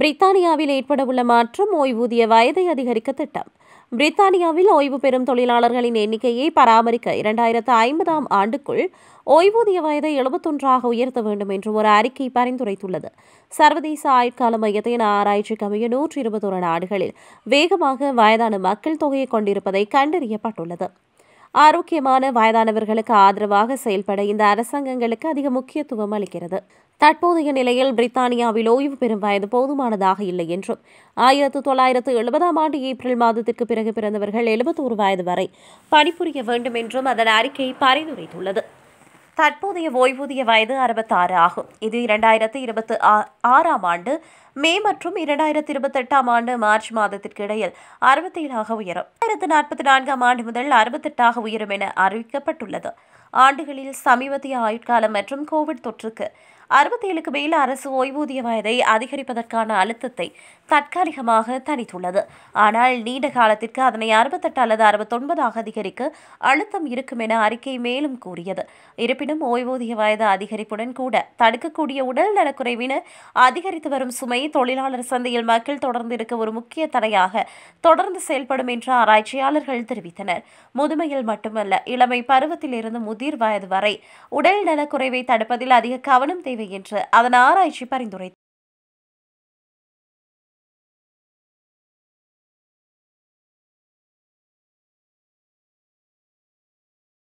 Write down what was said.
பிரித்தானியாவில் ஏற்படவுள்ள மாற்றம் ஓய்வூதிய வயதை அதிகரிக்க திட்டம் பிரித்தானியாவில் ஓய்வு பெறும் தொழிலாளர்களின் எண்ணிக்கையை பராமரிக்க இரண்டாயிரத்து ஐம்பதாம் ஆண்டுக்குள் ஓய்வூதிய வயதை எழுபத்தொன்றாக உயர்த்த வேண்டும் என்று ஒரு அறிக்கை பரிந்துரைத்துள்ளது சர்வதேச ஆயுட்கால மையத்தின் ஆராய்ச்சி கமைய நூற்றி இருபத்தொரு நாடுகளில் வேகமாக வயதான மக்கள் தொகையை கொண்டிருப்பதை கண்டறியப்பட்டுள்ளது ஆரோக்கியமான வயதானவர்களுக்கு ஆதரவாக செயல்பட இந்த அரசாங்கங்களுக்கு அதிக முக்கியத்துவம் அளிக்கிறது தற்போதைய நிலையில் பிரித்தானியாவில் ஓய்வு பெறும் வயது போதுமானதாக இல்லை என்றும் ஆயிரத்து தொள்ளாயிரத்து எழுபதாம் ஆண்டு ஏப்ரல் மாதத்திற்கு பிறகு பிறந்தவர்கள் எழுபத்தோரு வயது வரை பணிபுரிய வேண்டும் என்றும் அதன் அறிக்கை பரிந்துரைத்துள்ளது தற்போதைய ஓய்வூதிய வயது அறுபத்தாறு ஆகும் இது இரண்டாயிரத்தி இருபத்தி ஆறாம் ஆண்டு மே மற்றும் இரண்டாயிரத்தி இருபத்தெட்டாம் ஆண்டு மார்ச் மாதத்திற்கு இடையில் அறுபத்தி ஏழாக உயரும் ஆயிரத்து நாற்பத்தி நான்காம் ஆண்டு முதல் அறுபத்தெட்டாக உயரும் என அறிவிக்கப்பட்டுள்ளது ஆண்டுகளில் சமீபத்திய ஆயுட்காலம் மற்றும் கோவிட் தொற்றுக்கு அறுபத்தேழுக்கு மேல் அரசு ஓய்வூதிய வயதை அதிகரிப்பதற்கான அழுத்தத்தை தற்காலிகமாக தணித்துள்ளது ஆனால் நீண்ட காலத்திற்கு அதனை அறுபத்தெட்டு அல்லது அறுபத்தொன்பதாக அதிகரிக்க அழுத்தம் இருக்கும் என அறிக்கை மேலும் கூறியது இருப்பினும் ஓய்வூதிய வயது அதிகரிப்புடன் கூட தடுக்கக்கூடிய உடல் நலக்குறைவின அதிகரித்து வரும் சுமை தொழிலாளர் சந்தையில் மக்கள் தொடர்ந்து இருக்க ஒரு முக்கிய தடையாக தொடர்ந்து செயல்படும் என்று ஆராய்ச்சியாளர்கள் தெரிவித்தனர் முதுமையில் மட்டுமல்ல இளமை பருவத்திலிருந்து முதிர் வயது வரை உடல் நலக்குறைவை தடுப்பதில் அதிக கவனம் தேவை என்ற அதன் ஆராய்ச்சி பரிந்துரைத்தார்